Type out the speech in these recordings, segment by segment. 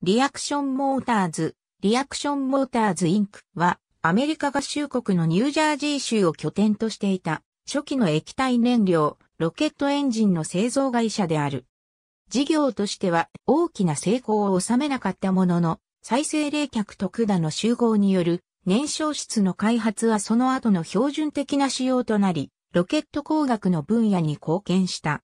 リアクションモーターズ、リアクションモーターズインクは、アメリカ合衆国のニュージャージー州を拠点としていた、初期の液体燃料、ロケットエンジンの製造会社である。事業としては大きな成功を収めなかったものの、再生冷却と管の集合による燃焼室の開発はその後の標準的な仕様となり、ロケット工学の分野に貢献した。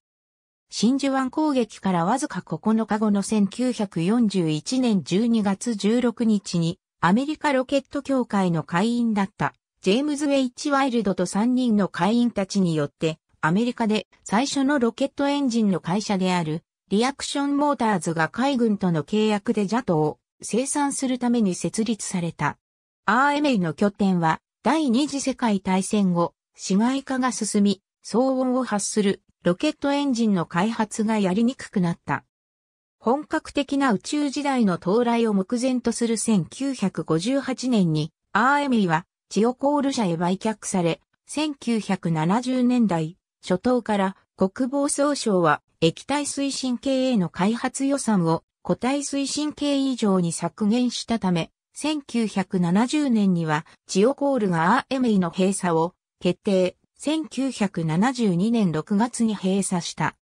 真珠湾攻撃からわずか9日後の1941年12月16日に、アメリカロケット協会の会員だった、ジェームズ・ウェイチ・ワイルドと3人の会員たちによって、アメリカで最初のロケットエンジンの会社である、リアクション・モーターズが海軍との契約でジャトを生産するために設立された。RMA の拠点は、第二次世界大戦後、市街化が進み、騒音を発するロケットエンジンの開発がやりにくくなった。本格的な宇宙時代の到来を目前とする1958年に RME はチオコール社へ売却され、1970年代初頭から国防総省は液体推進系への開発予算を固体推進系以上に削減したため、1970年にはチオコールが RME の閉鎖を決定。1972年6月に閉鎖した。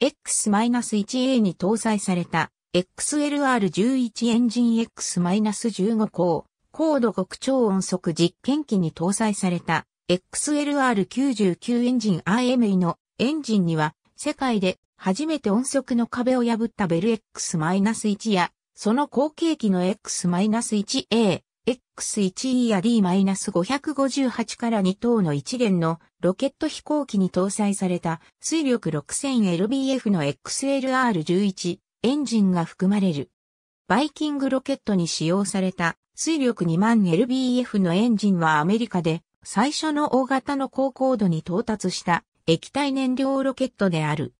X-1A に搭載された XLR11 エンジン X-15 項、高度極超音速実験機に搭載された XLR99 エンジン IME のエンジンには世界で初めて音速の壁を破ったベル X-1 やその後継機の X-1A、X1E や D-558 から2等の一連のロケット飛行機に搭載された水力 6000LBF の XLR11 エンジンが含まれる。バイキングロケットに使用された水力2 0 0 0 l b f のエンジンはアメリカで最初の大型の高高度に到達した液体燃料ロケットである。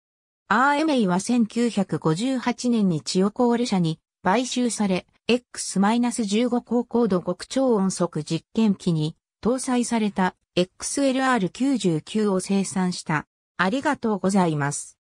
RMA は1958年に千代ール社に買収され、X-15 高高度極超音速実験機に搭載された XLR99 を生産した。ありがとうございます。